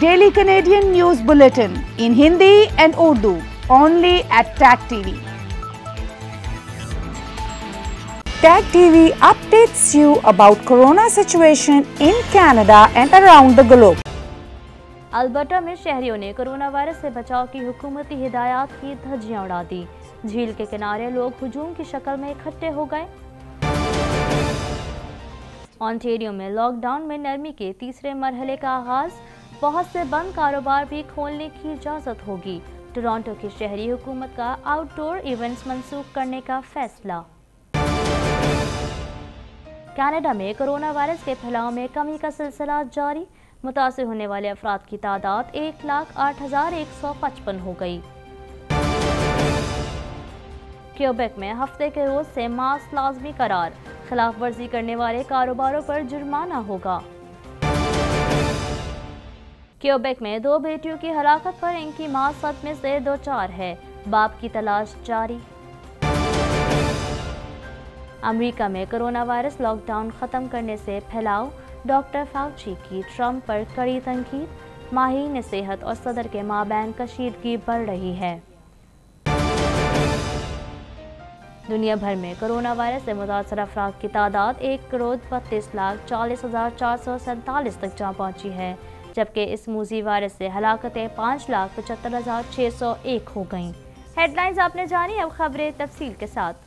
daily Canadian news bulletin in Hindi and Urdu only at tag TV tag TV updates you about corona situation in Canada and around the globe Alberta में शहरियों ने corona virus से बचाव की हुकूमती हिदायत की धज्जियां उड़ा दी झील के किनारे लोग हुजूम की शक्ल में इकट्ठे हो गए ऑन्टेरियो में लॉकडाउन में नरमी के तीसरे मरहले का आगाज़ बहुत से बंद कारोबार भी खोलने की इजाज़त होगी टोरंटो की शहरी हुकूमत का आउटडोर इवेंट्स मनसूख करने का फैसला कनाडा में कोरोना वायरस के फैलाव में कमी का सिलसिला जारी मुतासर होने वाले अफराद की तादाद एक लाख आठ हज़ार एक सौ पचपन हो गई क्यूबेक में हफ्ते के रोज से मास्क लाजमी करार खिलाफ वर्जी करने वाले कारोबारों पर जुर्माना होगा क्यूबेक में दो बेटियों की हलाकत पर इनकी मां में से दो चार है बाप की तलाश जारी अमेरिका में कोरोना वायरस लॉकडाउन ख़त्म करने से फैलाव डॉक्टर फाउची की ट्रंप पर कड़ी तनकीद माहरीन सेहत और सदर के माबैन कशीदगी बढ़ रही है दुनिया भर में कोरोना वायरस से मुतासर अफराद की तादाद एक करोड़ बत्तीस लाख चालीस हज़ार चार सौ सैंतालीस तक जा पहुंची है जबकि इस मूजी वायरस से हलाकतें पाँच लाख पचहत्तर हज़ार छः सौ एक हो गईं हेडलाइंस आपने जानी अब खबरें तफसील के साथ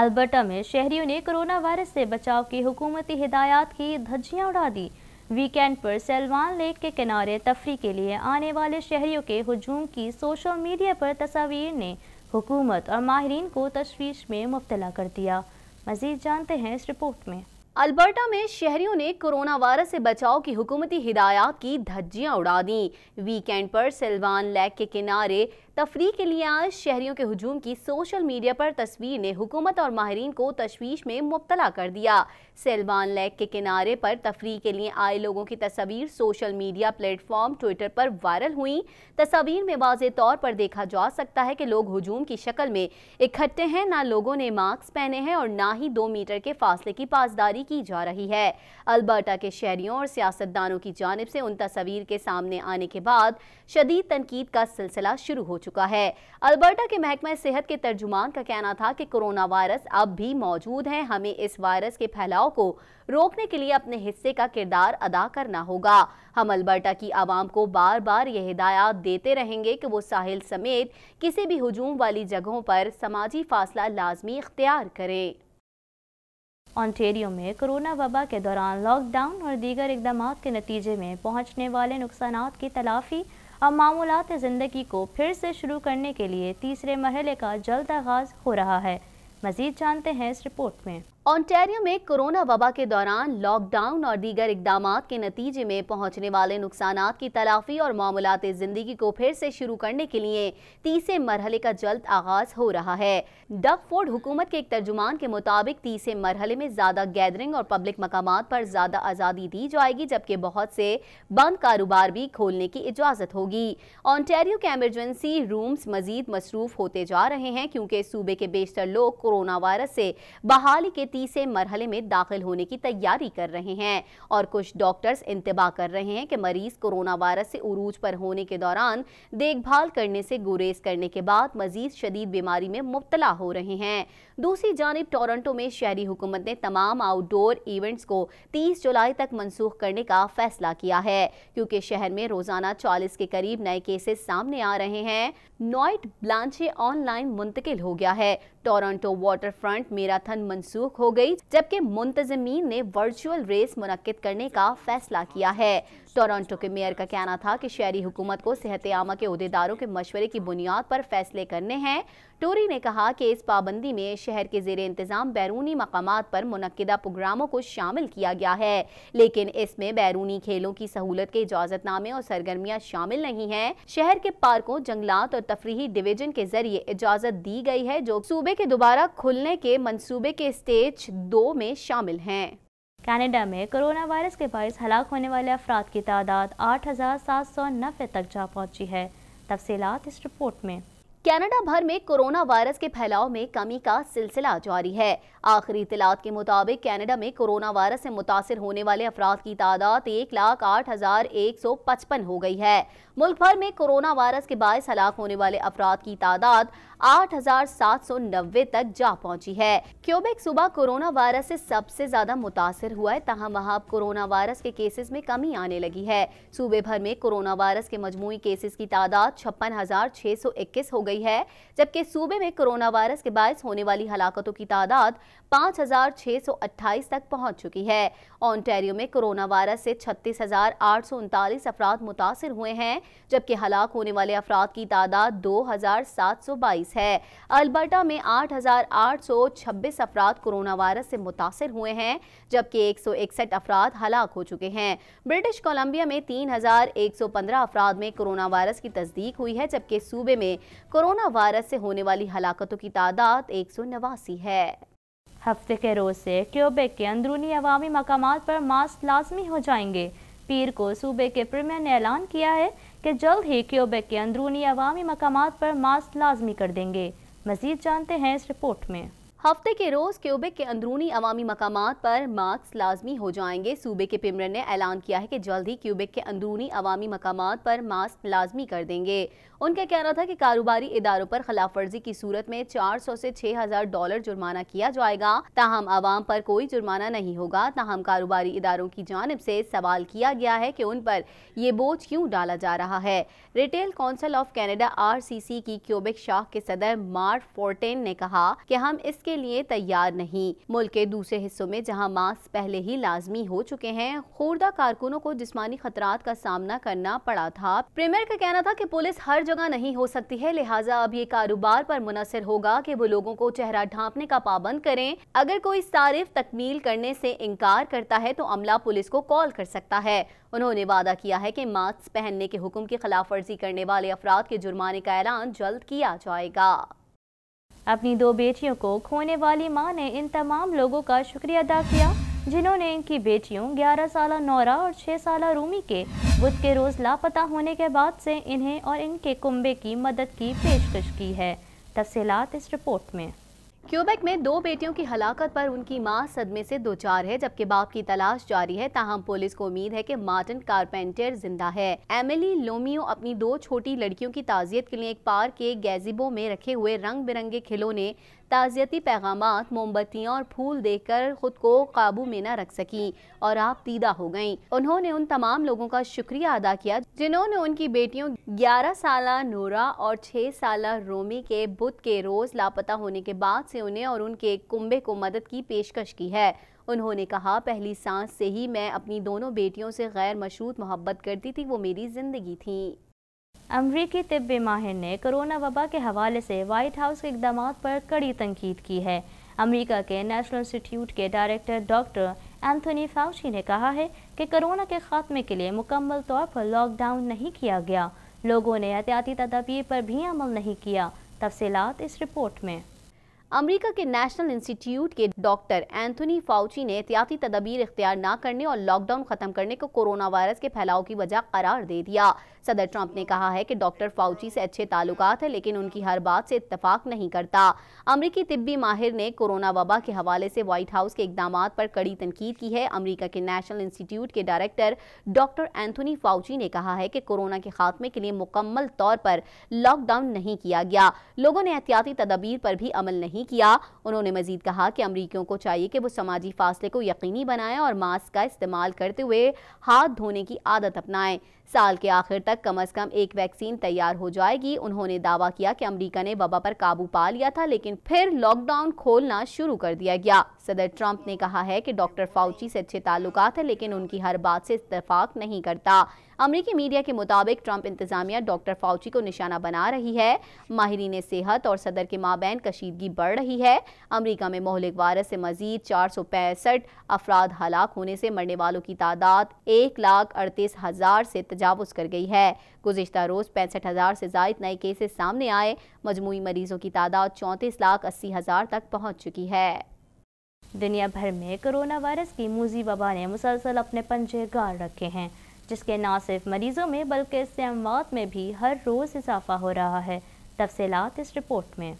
अल्बर्टा में शहरियों ने कोरोना वायरस से बचाव की हुकूमती हिदायत की धज्जियां उड़ा दी वीकेंड पर सेलवान लेक के किनारे तफरी के लिए आने वाले शहरियों के हजूम की सोशल मीडिया पर तस्वीर ने हुकूमत और माहरीन को तशवीश में मुबतला कर दिया मजीद जानते हैं इस रिपोर्ट में अल्बर्टा में शहरियों ने कोरोना वायरस से बचाव की हुकूमती हिदायत की धज्जियां उड़ा दी वीकेंड पर सिल्वान लेक के किनारे तफरी के लिए आज शहरियों के हजूम की सोशल मीडिया पर तस्वीर ने हुकूमत और माहरीन को तशवीश में मुबतला कर दिया सेलवान लेक के किनारे पर तफरी के लिए आए लोगों की तस्वीर सोशल मीडिया प्लेटफॉर्म ट्विटर पर वायरल हुई तस्वीर में वाज तौर पर देखा जा सकता है कि लोग हजूम की शक्ल में इकट्ठे हैं ना लोगों ने मास्क पहने हैं और ना ही दो मीटर के फासले की पासदारी की जा रही है अल्बर्टा के शहरियों और सियासतदानों की जानब से उन तस्वीर के सामने आने के बाद शदीद तनकीद का सिलसिला शुरू हो चुका चुका है अल्बर्टा के महकमा सेहत के तर्जुमान का कहना था कि कोरोना वायरस अब भी मौजूद है हमें इस वायरस के फैलाव को रोकने के लिए अपने हिस्से का किरदार अदा करना होगा हम अल्बर्टा की आवाम को बार बार यह हिदायत देते रहेंगे कि वो साहिल समेत किसी भी हजूम वाली जगहों पर समाजी फासला लाजमी इख्तियार करें ऑन्टेरियो में कोरोना वबा के दौरान लॉकडाउन और दीगर इकदाम के नतीजे में पहुंचने वाले नुकसान की तलाफी और मामूलत ज़िंदगी को फिर से शुरू करने के लिए तीसरे मरहले का जल्द आगाज़ हो रहा है मज़ीद जानते हैं इस रिपोर्ट में ऑन्टेरियो में कोरोना वबा के दौरान लॉकडाउन और दीगर इकदाम के नतीजे में पहुंचने वाले नुकसान की तलाफी और मामूलत ज़िंदगी को फिर से शुरू करने के लिए तीसरे मरहले का जल्द आगाज हो रहा है डब फोर्ड हुकूमत के एक तर्जुमान के मुताबिक तीसरे मरहले में ज़्यादा गैदरिंग और पब्लिक मकाम पर ज़्यादा आज़ादी दी जाएगी जबकि बहुत से बंद कारोबार भी खोलने की इजाज़त होगी ऑन्टेरियो के एमरजेंसी रूम्स मजीद मसरूफ होते जा रहे हैं क्योंकि सूबे के बेशतर लोग कोरोना वायरस से बहाली के तीसरे मरहले में दाखिल होने की तैयारी कर रहे हैं और कुछ डॉक्टर्स इंतबाह कर रहे हैं कि मरीज कोरोना वायरस से उरूज पर होने के दौरान देखभाल करने से गुरेज करने के बाद मजीद शदीद बीमारी में मुबतला हो रहे हैं दूसरी जानब टोरंटो में शहरी हुकूमत ने तमाम आउटडोर इवेंट्स को तीस जुलाई तक मनसूख करने का फैसला किया है क्योंकि शहर में रोजाना चालीस के करीब नए केसेस सामने आ रहे हैं नॉइट ब्लांचे ऑनलाइन मुंतकिल हो गया है टोरंटो वाटर फ्रंट मेराथन मनसूख हो गई जबकि मुंतजमीन ने वर्चुअल रेस मुनद करने का फैसला किया है टोरंटो के मेयर का कहना था कि शहरी हुकूमत को सेहत आमा के अहदेदारों के मशवरे की बुनियाद पर फैसले करने हैं टोरी ने कहा कि इस पाबंदी में शहर के जेर इंतज़ाम बैरूनी मकाम पर मनदा प्रोग्रामों को शामिल किया गया है लेकिन इसमें बैरूनी खेलों की सहूलत के इजाजतनामे और सरगर्मियाँ शामिल नहीं है शहर के पार्कों जंगलात और तफरी डिवीजन के जरिए इजाजत दी गई है जो सूबे के दोबारा खुलने के मनसूबे के स्टेज दो में शामिल हैं कनाडा में कोरोना वायरस के बायस हलाक होने वाले अफराद की तादाद आठ हज़ार सात सौ नब्बे तक जा पहुंची है तफसीत इस रिपोर्ट में कनाडा भर में कोरोना वायरस के फैलाव में कमी का सिलसिला जारी है आखिरी इतलात के मुताबिक कनाडा में कोरोना वायरस से मुतासर होने वाले अफराद की तादाद एक लाख आठ हजार एक सौ पचपन हो गई है मुल्क भर में कोरोना वायरस के बायस हलाक होने वाले अफराद की तादाद आठ हजार सात सौ नब्बे तक जा पहुंची है क्यूबेक सुबह कोरोना वायरस से सबसे ज्यादा मुतासर हुआ है तहम वहाँ कोरोना वायरस के केसेस में कमी आने लगी है सूबे भर में कोरोना वायरस के मजमू केसेस की तादाद छप्पन हजार छह सौ इक्कीस हो गई गई है जबकि सूबे में कोरोना वायरस के बायस होने वाली हलाकतों की तादाद 5,628 तक पहुंच चुकी है ऑनटेरियो में कोरोना वायरस से छत्तीस हजार अफराद मुतासर हुए हैं जबकि हलाक होने वाले अफराद की तादाद 2,722 है अल्बर्टा में 8,826 अफराद कोरोना वायरस से मुतासर हुए हैं जबकि एक अफराद हलाक हो चुके हैं ब्रिटिश कोलंबिया में 3,115 अफराद में कोरोना वायरस की तस्दीक हुई है जबकि सूबे में कोरोना वायरस से होने वाली हलाकतों की तादाद एक सौ नवासी है हफ्ते के रोज़ से क्यूबेक के अंदरूनी अवामी मकाम पर मास्क लाजमी हो जाएंगे पीर को सूबे के प्रीमियर ने ऐलान किया है कि जल्द ही क्यूबेक के अंदरूनी अवामी मकाम पर मास्क लाजमी कर देंगे मजीद जानते हैं इस रिपोर्ट में हफ्ते के रोज क्यूबेक के अंदरूनी अवामी मकाम पर मास्क लाजमी हो जाएंगे सूबे के पिमरन ने ऐलान किया है कि जल्द ही क्यूबेक के अंदरूनी अवामी मकाम पर मास्क लाजमी कर देंगे उनका कहना था कि कारोबारी इदारों पर खिलाफ वर्जी की सूरत में 400 से 6000 डॉलर जुर्माना किया जाएगा ताहम आवाम पर कोई जुर्माना नहीं होगा ताहम कारोबारी इदारों की जानब से सवाल किया गया है कि उन पर ये बोझ क्यों डाला जा रहा है retail council of Canada R C C की क्यूबेक शाह के सदर मार्क फोर्टेन ने कहा कि हम इस के लिए तैयार नहीं मुल्क के दूसरे हिस्सों में जहाँ मास्क पहले ही लाजमी हो चुके हैं खुर्दा कारकुनों को जिसमानी खतरा का सामना करना पड़ा था प्रीमियर का कहना था की पुलिस हर जगह नहीं हो सकती है लिहाजा अब ये कारोबार आरोप मुनसर होगा की वो लोगों को चेहरा ढांपने का पाबंद करें अगर कोई तारीफ तकमील करने से इनकार करता है तो अमला पुलिस को कॉल कर सकता है उन्होंने वादा किया है कि मास्क पहनने के हुक्म की खिलाफ वर्जी करने वाले अफराद के जुर्माने का ऐलान जल्द किया जाएगा अपनी दो बेटियों को खोने वाली मां ने इन तमाम लोगों का शुक्रिया अदा किया जिन्होंने इनकी बेटियों 11 साल नौरा और 6 साल रूमी के बुध के रोज़ लापता होने के बाद से इन्हें और इनके कुंबे की मदद की पेशकश की है तफसीत इस रिपोर्ट में क्यूबेक में दो बेटियों की हलाकत पर उनकी मां सदमे से दो चार है जबकि बाप की तलाश जारी है ताहम पुलिस को उम्मीद है कि मार्टिन कारपेंटर जिंदा है एमिली लोमियो अपनी दो छोटी लड़कियों की ताजियत के लिए एक पार्क के गैजिबो में रखे हुए रंग बिरंगे खिलौने ताज़ियती पैगाम मोमबत्तियाँ और फूल कर खुद को काबू में न रख सकें और आप दीदा हो गईं उन्होंने उन तमाम लोगों का शुक्रिया अदा किया जिन्होंने उनकी बेटियों ग्यारह साल नूरा और छः साल रोमी के बुध के रोज़ लापता होने के बाद से उन्हें और उनके कुंबे को मदद की पेशकश की है उन्होंने कहा पहली सांस से ही मैं अपनी दोनों बेटियों से गैर मशरूत मोहब्बत करती थी वो मेरी ज़िंदगी थी अमरीकी तिब्बी माहिर ने कोरोना वबा के हवाले से वाइट हाउस के इकदाम पर कड़ी तनकीद की है अमरीका के नेशनल इंस्टीट्यूट के डायरेक्टर डॉक्टर एंथोनी फाउची ने कहा है कि कोरोना के खात्मे के लिए मुकम्मल तौर पर लॉकडाउन नहीं किया गया लोगों ने एहतियाती तदाबीर पर भी अमल नहीं किया तफसीत इस रिपोर्ट में अमेरिका के नेशनल इंस्टीट्यूट के डॉक्टर एंथोनी फाउची ने एहतियाती तदबीर इख्तियार न करने और लॉकडाउन खत्म करने को कोरोना वायरस के फैलाव की वजह करार दे दिया सदर ट्रंप ने कहा है कि डॉक्टर फाउची से अच्छे ताल्लुक है लेकिन उनकी हर बात से इतफाक नहीं करता अमरीकी तिब्बी माहिर ने कोरोना वबा के हवाले से व्हाइट हाउस के इकदाम पर कड़ी तनकीद की है अमरीका के नेशनल इंस्टीट्यूट के डायरेक्टर डॉक्टर एंथोनी फाउची ने कहा है कि कोरोना के खात्मे के लिए मुकम्मल तौर पर लॉकडाउन नहीं किया गया लोगों ने एहतियाती तदबीर पर भी अमल नहीं नहीं किया उन्होंने मजीद कहा कि अमरीकियों को चाहिए कि वो समाजी फासले को यकीनी बनाएं और मास्क का इस्तेमाल करते हुए हाथ धोने की आदत अपनाएं साल के आखिर तक कम अज कम एक वैक्सीन तैयार हो जाएगी उन्होंने दावा किया कि अमरीका ने वबा पर काबू पा लिया था लेकिन फिर लॉकडाउन खोलना शुरू कर दिया गया सदर ट्रंप ने कहा है कि डॉक्टर फाउची से अच्छे ताल्लुक है लेकिन उनकी हर बात से इतफाक नहीं करता अमरीकी मीडिया के मुताबिक ट्रंप इंतजामिया डॉक्टर फाउची को निशाना बना रही है माहरीन सेहत और सदर के माबेन कशीदगी बढ़ रही है अमरीका में मोहलिक वायरस से मजीद चार सौ पैंसठ अफराद हलाक होने से मरने वालों की तादाद एक लाख अड़तीस हज़ार से तजावज़ कर गई है गुजशत रोज़ पैंसठ हज़ार से जायद नए केसेस सामने आए मजमू मरीज़ों की तादाद चौंतीस लाख अस्सी हज़ार तक पहुँच चुकी है दुनिया भर में कोरोना वायरस की मूजी वबा ने मुसलसल अपने पंजे गाड़ रखे हैं जिसके न सिर्फ मरीजों में बल्कि इससे अमवात में भी हर रोज़ इजाफा हो रहा है तफसलत इस रिपोर्ट में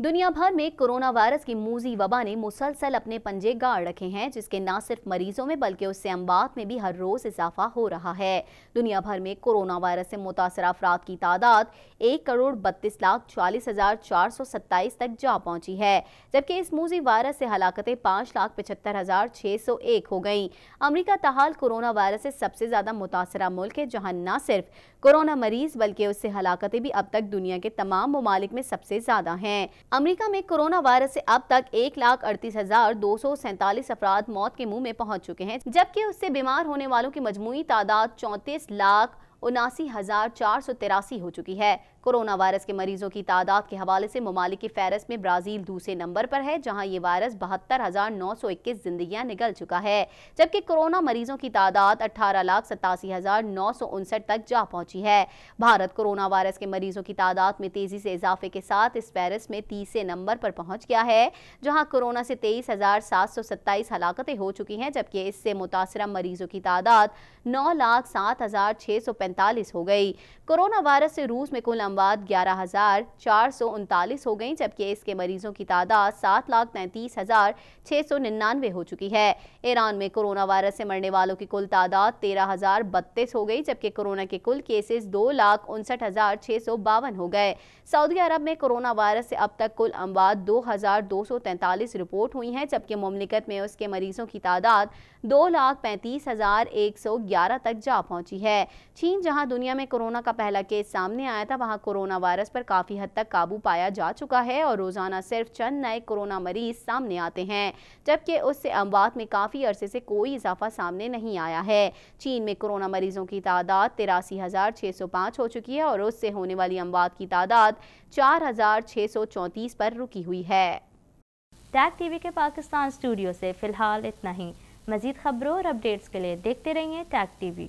दुनिया भर में कोरोना वायरस की मूजी वबा ने मुसलसल अपने पंजे गाड़ रखे हैं जिसके न सिर्फ मरीजों में बल्कि उससे अमवात में भी हर रोज इजाफा हो रहा है दुनिया भर में कोरोना वायरस से मुतासर अफराद की तादाद एक करोड़ बत्तीस लाख चालीस हजार चार सौ सत्ताईस तक जा पहुंची है जबकि इस मूजी वायरस से हलाकतें पाँच लाख पचहत्तर हजार छः सौ एक हो गई अमरीका तहाल कोरोना वायरस से सबसे ज्यादा मुतासर मुल्क है जहाँ न सिर्फ कोरोना मरीज बल्कि उससे हलाकतें भी अब तक दुनिया के तमाम ममालिक में सबसे ज्यादा हैं अमरीका में कोरोना वायरस से अब तक एक लाख अड़तीस हजार दो सौ सैतालीस अफराध मौत के मुंह में पहुंच चुके हैं जबकि उससे बीमार होने वालों की मजमू तादाद चौंतीस लाख उनासी हजार चार सौ तिरासी हो चुकी है कोरोना वायरस के मरीजों की तादाद के हवाले से ममालिक फहरस में ब्राज़ील दूसरे नंबर पर है जहां ये वायरस बहत्तर हज़ार नौ सौ इक्कीस जिंदगियाँ निकल चुका है जबकि कोरोना मरीजों की तादाद अठारह लाख सतासी हज़ार नौ सौ उनसठ तक जा पहुंची है भारत कोरोना वायरस के मरीजों की तादाद में तेज़ी से इजाफे के साथ इस फहरस में तीसरे नंबर पर पहुंच गया है जहाँ कोरोना से तेईस हज़ार सात सौ सत्ताईस हलाकतें हो चुकी हैं जबकि इससे मुतासर मरीजों की तादाद नौ लाख सात हज़ार छह सौ पैंतालीस हो गई कोरोना वायरस से रूस में कुल अमवात ग्यारह हज़ार चार सौ उनतालीस हो गई जबकि इसके मरीजों की तादाद सात लाख तैंतीस हज़ार छः सौ निन्यानवे हो चुकी है ईरान में कोरोना वायरस से मरने वालों की कुल तादाद तेरह हज़ार बत्तीस हो गई जबकि कोरोना के कुल केसेस दो लाख उनसठ हज़ार छः सौ बावन हो गए सऊदी अरब में कोरोना वायरस से अब तक कुल अमवात दो हज़ार दो सौ तैंतालीस रिपोर्ट हुई हैं जबकि ममलिकत में उसके मरीजों की तादाद दो लाख पैंतीस हज़ार एक सौ ग्यारह तक जा पहुँची है चीन जहां दुनिया में कोरोना का पहला केस सामने आया था वहां कोरोना वायरस पर काफ़ी हद तक काबू पाया जा चुका है और रोज़ाना सिर्फ चंद नए कोरोना मरीज सामने आते हैं जबकि उससे अमवात में काफ़ी अरसे से कोई इजाफा सामने नहीं आया है चीन में कोरोना मरीजों की तादाद तिरासी हो चुकी है और उससे होने वाली अमवात की तादाद चार पर रुकी हुई है टैग टीवी के पाकिस्तान स्टूडियो से फिलहाल इतना ही मजीद खबरों और अपडेट्स के लिए देखते रहिए टैग टीवी